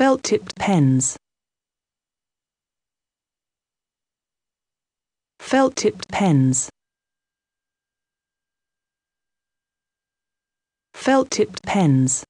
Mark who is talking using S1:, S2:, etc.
S1: felt-tipped pens felt-tipped pens felt-tipped pens